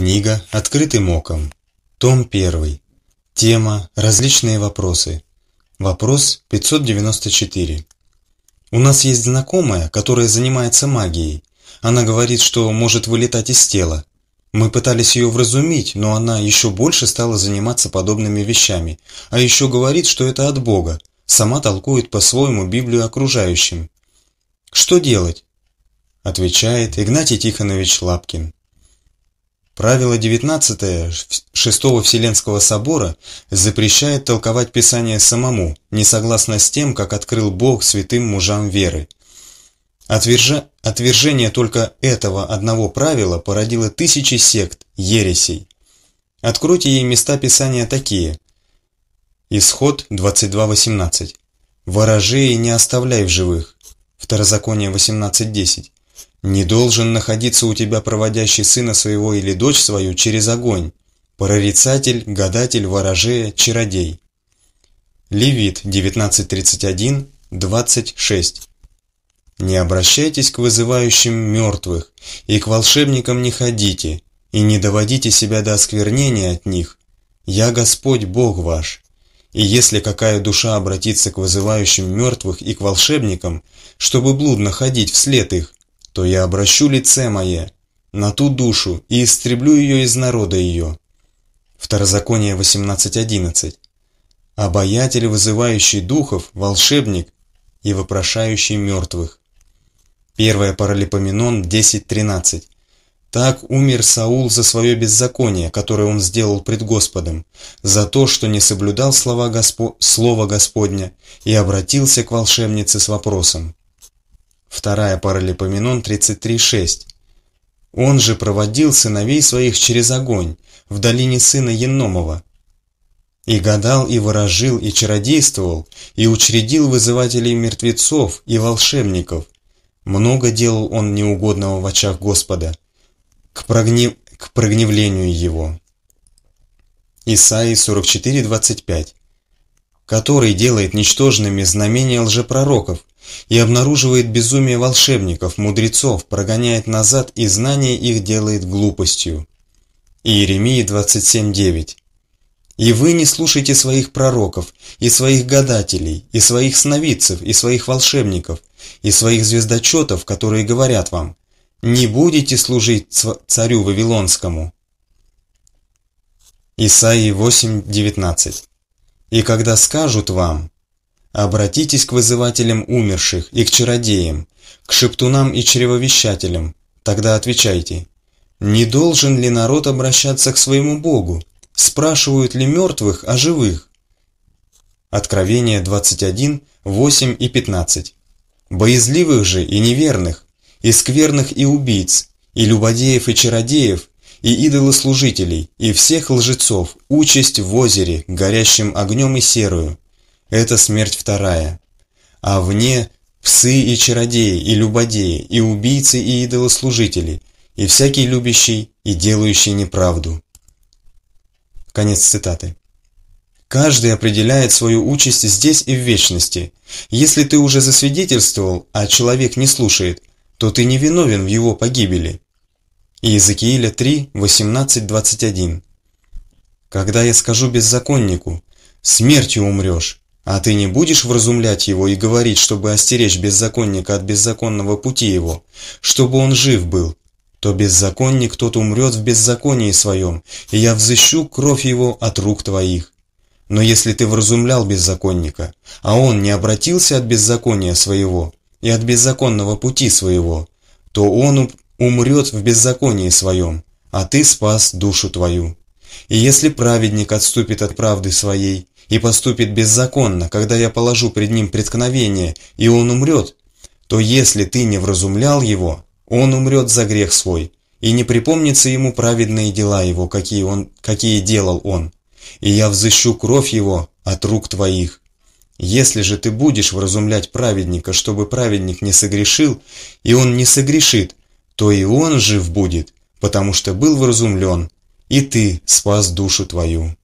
Книга «Открытым оком». Том 1. Тема «Различные вопросы». Вопрос 594. У нас есть знакомая, которая занимается магией. Она говорит, что может вылетать из тела. Мы пытались ее вразумить, но она еще больше стала заниматься подобными вещами, а еще говорит, что это от Бога. Сама толкует по-своему Библию окружающим. «Что делать?» – отвечает Игнатий Тихонович Лапкин. Правило 19 Шестого Вселенского Собора запрещает толковать Писание самому, не согласно с тем, как открыл Бог святым мужам веры. Отвержа... Отвержение только этого одного правила породило тысячи сект, ересей. Откройте ей места Писания такие. Исход 22.18. «Ворожей не оставляй в живых». Второзаконие 18.10. Не должен находиться у тебя проводящий сына своего или дочь свою через огонь. Прорицатель, гадатель, ворожея, чародей. Левит 19.31, 26. Не обращайтесь к вызывающим мертвых, и к волшебникам не ходите, и не доводите себя до осквернения от них. Я Господь Бог ваш. И если какая душа обратится к вызывающим мертвых и к волшебникам, чтобы блудно ходить вслед их, то я обращу лице мое на ту душу и истреблю ее из народа ее». Второзаконие 18.11. «Обаятель, вызывающий духов, волшебник и вопрошающий мертвых». Первое Паралипоменон 10.13. Так умер Саул за свое беззаконие, которое он сделал пред Господом, за то, что не соблюдал слова Госпо... Слова Господня и обратился к волшебнице с вопросом Вторая паралипоменон 33.6. Он же проводил сыновей своих через огонь, в долине сына Еномова. И гадал, и ворожил, и чародействовал, и учредил вызывателей мертвецов и волшебников. Много делал он неугодного в очах Господа, к, прогни к прогневлению его. Исаии 44.25 который делает ничтожными знамения лжепророков, и обнаруживает безумие волшебников, мудрецов, прогоняет назад и знание их делает глупостью. Иеремии 27.9 «И вы не слушайте своих пророков, и своих гадателей, и своих сновидцев, и своих волшебников, и своих звездочетов, которые говорят вам, не будете служить царю Вавилонскому». Исаии 8.19 «И когда скажут вам, Обратитесь к вызывателям умерших и к чародеям, к шептунам и чревовещателям. Тогда отвечайте. Не должен ли народ обращаться к своему Богу? Спрашивают ли мертвых о живых? Откровение 21, 8 и 15. Боязливых же и неверных, и скверных и убийц, и любодеев и чародеев, и идолослужителей, и всех лжецов, участь в озере, горящим огнем и серую, это смерть вторая. А вне псы и чародеи, и любодеи, и убийцы, и идолослужители, и всякий любящий и делающий неправду. Конец цитаты. Каждый определяет свою участь здесь и в вечности. Если ты уже засвидетельствовал, а человек не слушает, то ты не виновен в его погибели. Иезекииля 3, 18, 21. «Когда я скажу беззаконнику, смертью умрешь, а ты не будешь вразумлять его и говорить, чтобы остеречь беззаконника от беззаконного пути его, чтобы он жив был? То беззаконник тот умрет в беззаконии своем, и я взыщу кровь его от рук твоих. Но если ты вразумлял беззаконника, а он не обратился от беззакония своего и от беззаконного пути своего, то он умрет в беззаконии своем, а ты спас душу твою». И если праведник отступит от правды своей и поступит беззаконно, когда я положу пред ним преткновение, и он умрет, то если ты не вразумлял его, он умрет за грех свой, и не припомнится ему праведные дела его, какие, он, какие делал он. И я взыщу кровь его от рук твоих. Если же ты будешь вразумлять праведника, чтобы праведник не согрешил, и он не согрешит, то и он жив будет, потому что был вразумлен, и ты спас душу твою.